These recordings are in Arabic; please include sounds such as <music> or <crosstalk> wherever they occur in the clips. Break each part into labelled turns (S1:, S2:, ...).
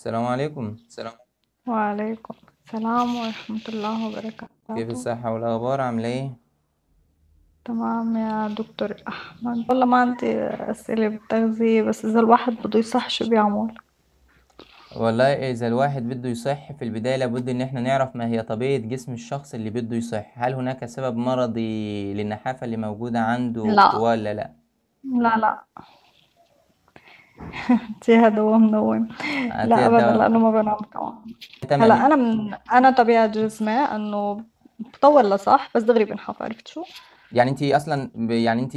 S1: السلام عليكم السلام
S2: وعليكم السلام ورحمة الله وبركاته كيف
S1: الصحة والأخبار عاملة إيه؟
S2: تمام يا دكتور أحمد والله ما عندي أسئلة بالتغذية بس إذا الواحد بده يصح شو بيعمل؟
S1: والله إذا الواحد بده يصح في البداية لابد إن إحنا نعرف ما هي طبيعة جسم الشخص اللي بده يصح هل هناك سبب مرضي للنحافة اللي موجودة عنده لا. ولا لأ؟
S2: لا لا تيها دوام نوم آه، لا ابدا لانه ما بنام كمان هلا انا من انا طبيعه جسمي انه بطول لصح بس دغري بنحف عرفت شو؟
S1: يعني انت اصلا يعني انت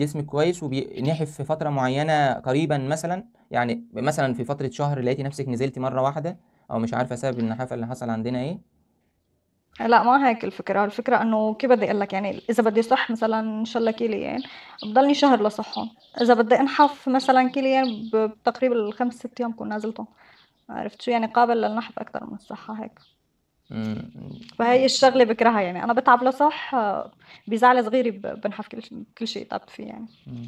S1: جسمك كويس وبينحف في فتره معينه قريبا مثلا يعني مثلا في فتره شهر لقيتي نفسك نزلتي مره واحده او مش عارفه سبب النحافه اللي حصل عندنا ايه
S2: لا ما هيك الفكرة الفكرة انه كيف بدي اقول لك يعني اذا بدي صح مثلا إن شاء الله كيليين بضلني شهر لصحهم اذا بدي انحف مثلا كيليين بتقريبا الخمس ست ايام بكون نازلتهم عرفت شو يعني قابل للنحف اكثر من الصحة هيك فهي الشغله بكرهها يعني انا بتعب لصح بزعل صغيري بنحف كل كل شيء تعبت فيه يعني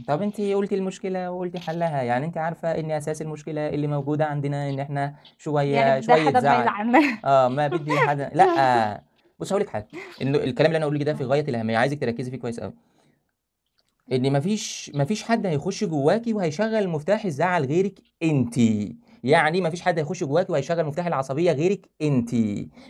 S1: طب انت قلتي المشكله وقلتي حلها يعني انت عارفه ان اساس المشكله اللي موجوده عندنا ان احنا شويه يعني شويه حدا زعل ما اه ما بدي حدا لا <laughs> بص هقول لك حاجه انه الكلام اللي انا اقوله لك ده في غايه الاهميه عايزك تركزي فيه كويس قوي ان مفيش مفيش حد هيخش جواكي وهيشغل مفتاح الزعل غيرك انتي يعني ما فيش حد هيخش جواك وهيشغل مفتاح العصبيه غيرك انت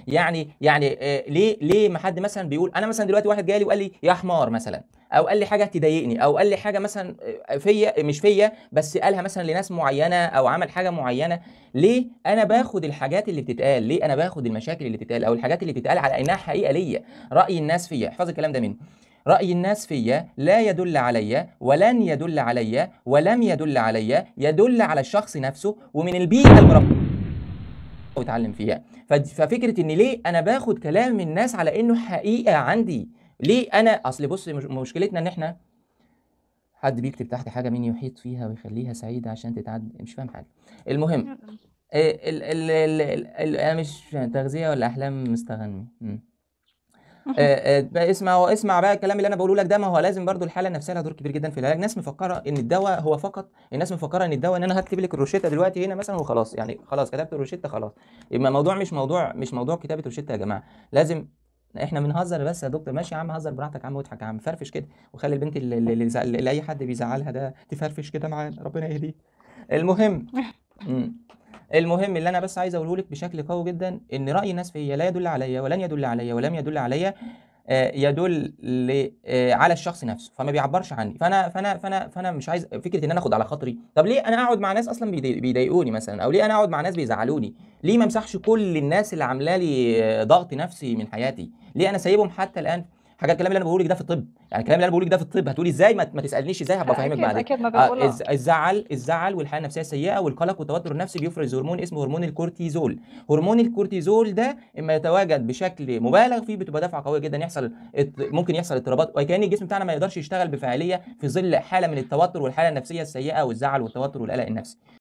S1: يعني يعني آه ليه ليه ما حد مثلا بيقول انا مثلا دلوقتي واحد جالي وقال لي يا حمار مثلا او قال لي حاجه تضايقني او قال لي حاجه مثلا آه، فيا مش فيا بس قالها مثلا لناس معينه او عمل حاجه معينه ليه انا باخد الحاجات اللي بتتقال ليه انا باخد المشاكل اللي بتتقال او الحاجات اللي بتتقال على انها حقيقه ليا راي الناس فيا احفظ الكلام ده مني رأي الناس فيا لا يدل علي ولن يدل علي ولم يدل علي يدل على الشخص نفسه ومن البيئة المربية وتعلم فيها ففكرة ان ليه انا باخد كلام الناس على انه حقيقة عندي ليه انا اصل بص مشكلتنا ان احنا حد بيكتب تحت حاجة مين يحيط فيها ويخليها سعيدة عشان تتعد مش فاهم حاجة المهم ال إيه، ال ال ال ال انا مش تغذية ولا احلام مستغني آه، آه، اسمع اسمع بقى الكلام اللي انا بقوله لك ده ما هو لازم برضو الحاله النفسيه لها دور كبير جدا في العلاج الناس مفكره ان الدواء هو فقط الناس مفكره ان الدواء ان انا هكتب لك الروشته دلوقتي هنا مثلا وخلاص يعني خلاص كتبت الروشته خلاص يبقى الموضوع مش موضوع مش موضوع كتابه روشته يا جماعه لازم احنا بنهزر بس يا دكتور ماشي يا عم هزر براحتك يا عم واضحك يا عم فرفش كده وخلي البنت اللي, اللي, اللي اي حد بيزعلها ده تفرفش كده معانا ربنا يهديه المهم <laughs> المهم اللي انا بس عايز اقوله لك بشكل قوي جدا ان راي الناس فيا لا يدل عليا ولن يدل عليا ولم يدل عليا آه، يدل آه، على الشخص نفسه فما بيعبرش عني فانا فانا فانا فانا مش عايز فكره ان انا اخد على خاطري طب ليه انا اقعد مع ناس اصلا بيضايقوني مثلا او ليه انا اقعد مع ناس بيزعلوني ليه ما امسحش كل الناس اللي عامله لي ضغط نفسي من حياتي ليه انا سايبهم حتى الان حاجه الكلام اللي انا بقوله لك ده في الطب يعني الكلام اللي انا بقوله لك ده في الطب هتقولي ازاي ما, تسالنيش ازاي هبقى افهمك بعدين آه، الزعل الزعل والحاله النفسيه السيئه والقلق والتوتر النفسي بيفرز هرمون اسمه هرمون الكورتيزول هرمون الكورتيزول ده اما يتواجد بشكل مبالغ فيه بتبقى دفعه قويه جدا يحصل ممكن يحصل اضطرابات وكان الجسم بتاعنا ما يقدرش يشتغل بفعاليه في ظل حاله من التوتر والحاله النفسيه السيئه والزعل والتوتر والقلق النفسي